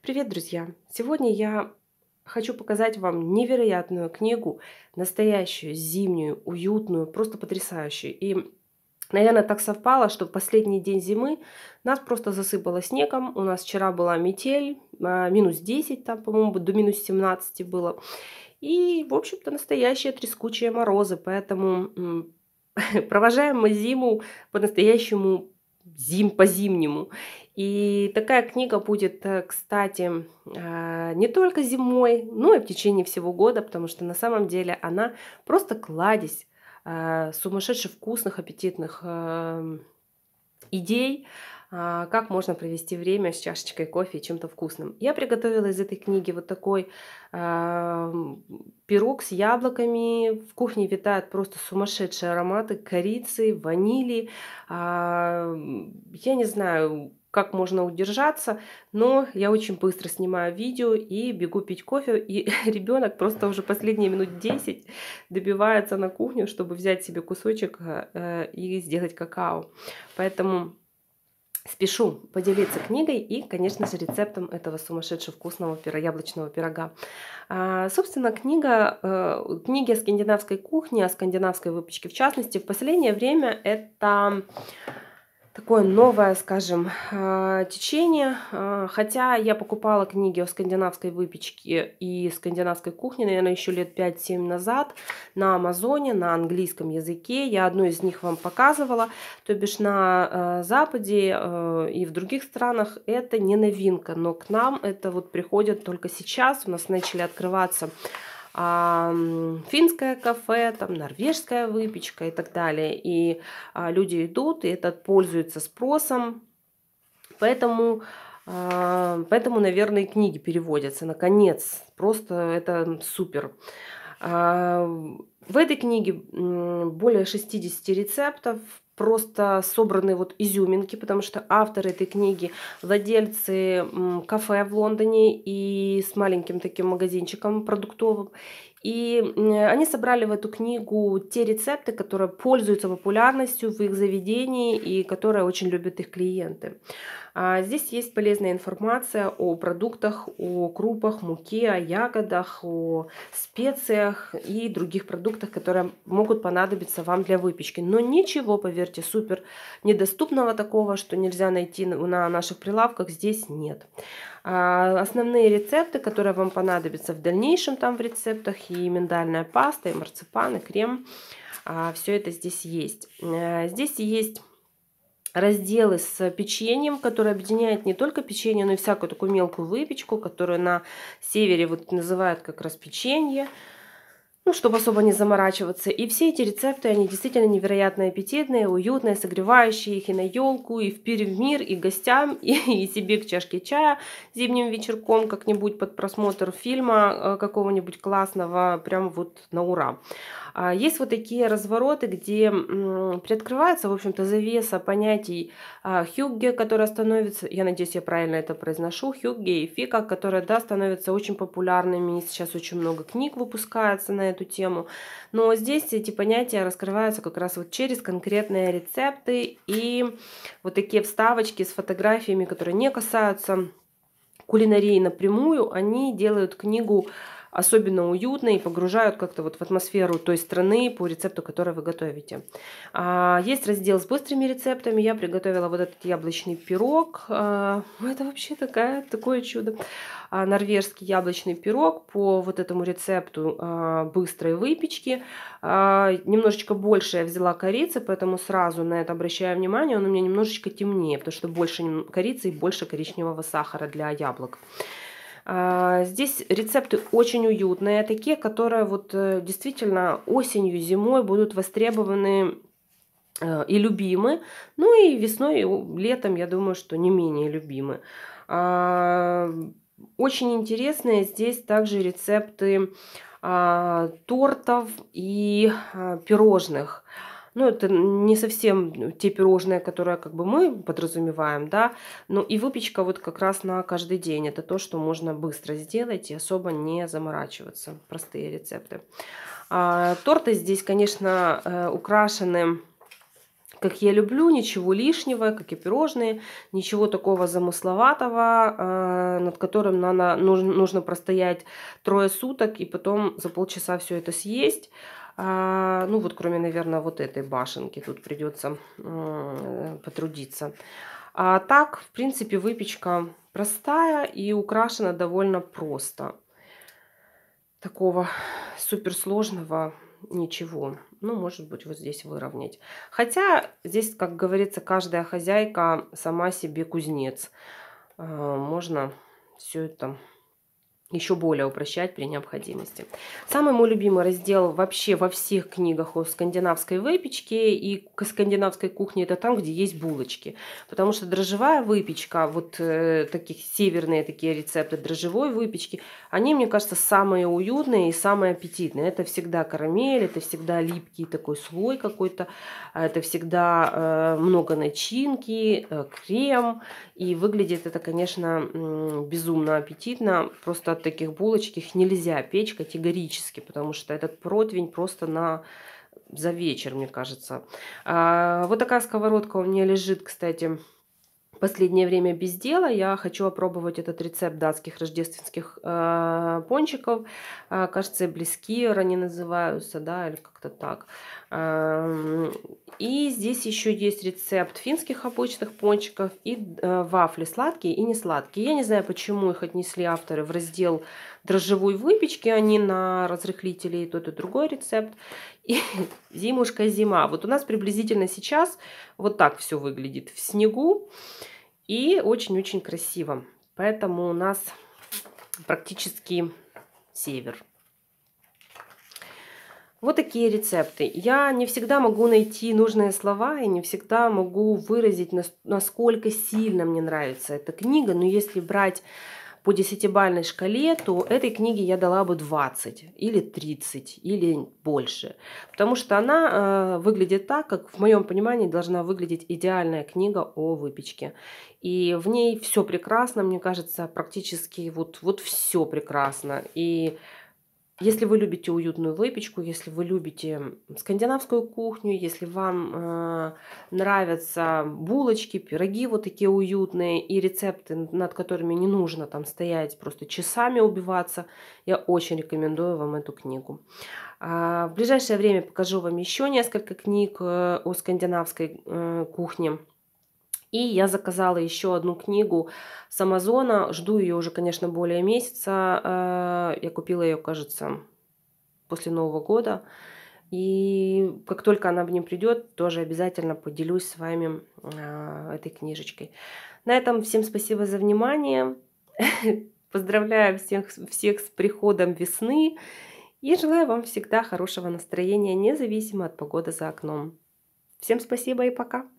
Привет, друзья! Сегодня я хочу показать вам невероятную книгу, настоящую, зимнюю, уютную, просто потрясающую. И, наверное, так совпало, что в последний день зимы нас просто засыпало снегом. У нас вчера была метель, а, минус 10, там, по-моему, до минус 17 было. И, в общем-то, настоящие трескучие морозы, поэтому провожаем мы зиму по-настоящему зим по-зимнему. И такая книга будет, э, кстати, а, не только зимой, но и в течение всего года, потому что на самом деле она просто кладезь а, сумасшедших вкусных, аппетитных эм, идей, а, как можно провести время с чашечкой кофе и чем-то вкусным. Я приготовила из этой книги вот такой а, пирог с яблоками. В кухне витают просто сумасшедшие ароматы корицы, ванили. А, я не знаю, как можно удержаться, но я очень быстро снимаю видео и бегу пить кофе, и ребенок просто уже последние минут 10 добивается на кухню, чтобы взять себе кусочек э, и сделать какао. Поэтому Спешу поделиться книгой и, конечно же, рецептом этого сумасшедшего вкусного пира, яблочного пирога. А, собственно, книга, э, книги о скандинавской кухне, о скандинавской выпечке в частности, в последнее время это такое новое, скажем, э, течение. Э, хотя я покупала книги о скандинавской выпечке и скандинавской кухне, наверное, еще лет 5-7 назад на Амазоне, на английском языке. Я одну из них вам показывала. То бишь на э, Западе и в других странах это не новинка, но к нам это вот приходит только сейчас. У нас начали открываться финское кафе, там норвежская выпечка и так далее. И а, люди идут, и этот пользуется спросом. Поэтому, а, поэтому, наверное, и книги переводятся. Наконец, просто это супер. А, в этой книге более 60 рецептов просто собраны вот изюминки, потому что авторы этой книги владельцы кафе в Лондоне и с маленьким таким магазинчиком продуктовым. И они собрали в эту книгу те рецепты, которые пользуются популярностью в их заведении и которые очень любят их клиенты. А здесь есть полезная информация о продуктах, о крупах, муке, о ягодах, о специях и других продуктах, которые могут понадобиться вам для выпечки. Но ничего, поверьте, супер недоступного такого, что нельзя найти на наших прилавках, здесь нет. А основные рецепты, которые вам понадобятся в дальнейшем там в рецептах, и миндальная паста, и марципан, и крем, а все это здесь есть. Э, здесь есть разделы с печеньем, который объединяет не только печенье, но и всякую такую мелкую выпечку, которую на севере вот называют как раз печенье ну, чтобы особо не заморачиваться. И все эти рецепты, они действительно невероятно аппетитные, уютные, согревающие их и на елку, и в в мир, и гостям, и, и себе к чашке чая зимним вечерком как-нибудь под просмотр фильма э, какого-нибудь классного, прям вот на ура. А есть вот такие развороты, где приоткрывается, в общем-то, завеса понятий а, хюгге, которая становится, я надеюсь, я правильно это произношу, хюгге и фика, которая, да, становится очень популярными. Сейчас очень много книг выпускается на эту эту тему. Но здесь эти понятия раскрываются как раз вот через конкретные рецепты и вот такие вставочки с фотографиями, которые не касаются кулинарии напрямую, они делают книгу особенно уютно и погружают как-то вот в атмосферу той страны, по рецепту который вы готовите. А, есть раздел с быстрыми рецептами. Я приготовила вот этот яблочный пирог. А, ну, это вообще такая, такое чудо. А, норвежский яблочный пирог по вот этому рецепту а, быстрой выпечки. А, немножечко больше я взяла корицы, поэтому сразу на это обращаю внимание. Он у меня немножечко темнее, потому что больше корицы и больше коричневого сахара для яблок. Здесь рецепты очень уютные, такие, которые вот э, действительно осенью, зимой будут востребованы э, и любимы, ну и весной, и летом, я думаю, что не менее любимы. Очень интересные здесь также рецепты а, тортов и а, пирожных. Ну, это не совсем те пирожные, которые как бы мы подразумеваем, да, ну и выпечка вот как раз на каждый день. Это то, что можно быстро сделать и особо не заморачиваться. Простые рецепты. А, торты здесь, конечно, э, украшены как я люблю, ничего лишнего, как и пирожные, ничего такого замысловатого, э, над которым надо, нужно, нужно простоять трое суток и потом за полчаса все это съесть. А, ну вот кроме, наверное, вот этой башенки тут придется э, потрудиться. А так, в принципе, выпечка простая и украшена довольно просто. Такого суперсложного ничего ну, может быть, вот здесь выровнять. Хотя здесь, как говорится, каждая хозяйка сама себе кузнец. Э, можно все это еще более упрощать при необходимости. Самый мой любимый раздел вообще во всех книгах о скандинавской выпечке и к скандинавской кухне это там, где есть булочки. Потому что дрожжевая выпечка, вот э, таких северные такие рецепты дрожжевой выпечки, они, мне кажется, самые уютные и самые аппетитные. Это всегда карамель, это всегда липкий такой слой какой-то, а это всегда э, много начинки, э, крем. И выглядит это, конечно, э, безумно аппетитно, просто вот таких булочек их нельзя печь категорически, потому что этот противень просто на за вечер, мне кажется. А, вот такая сковородка у меня лежит, кстати, последнее время без дела. Я хочу опробовать этот рецепт датских рождественских э, пончиков. Э, кажется, близки они называются, да, или как-то так. Э, и здесь еще есть рецепт финских обычных пончиков и э, вафли сладкие и несладкие. Я не знаю, почему их отнесли авторы в раздел дрожжевой выпечки, а не на разрыхлители. и тот и другой рецепт. И зимушка зима. Вот у нас приблизительно сейчас вот так все выглядит в снегу и очень-очень красиво. Поэтому у нас практически север. Вот такие рецепты. Я не всегда могу найти нужные слова и не всегда могу выразить, насколько сильно мне нравится эта книга. Но если брать по десятибальной шкале, то этой книге я дала бы 20 или 30 или больше. Потому что она э, выглядит так, как в моем понимании должна выглядеть идеальная книга о выпечке. И в ней все прекрасно, мне кажется, практически вот, вот все прекрасно. И если вы любите уютную выпечку, если вы любите скандинавскую кухню, если вам э, нравятся булочки, пироги вот такие уютные и рецепты, над которыми не нужно там стоять, просто часами убиваться, я очень рекомендую вам эту книгу. Э, в ближайшее время покажу вам еще несколько книг э, о скандинавской э, кухне. И я заказала еще одну книгу с Амазона. Жду ее уже, конечно, более месяца. Э, я купила ее, кажется, после Нового года. И как только она мне придет, тоже обязательно поделюсь с вами а, этой книжечкой. На этом всем спасибо за внимание. Поздравляю всех, всех с приходом весны. И желаю вам всегда хорошего настроения, независимо от погоды за окном. Всем спасибо и пока!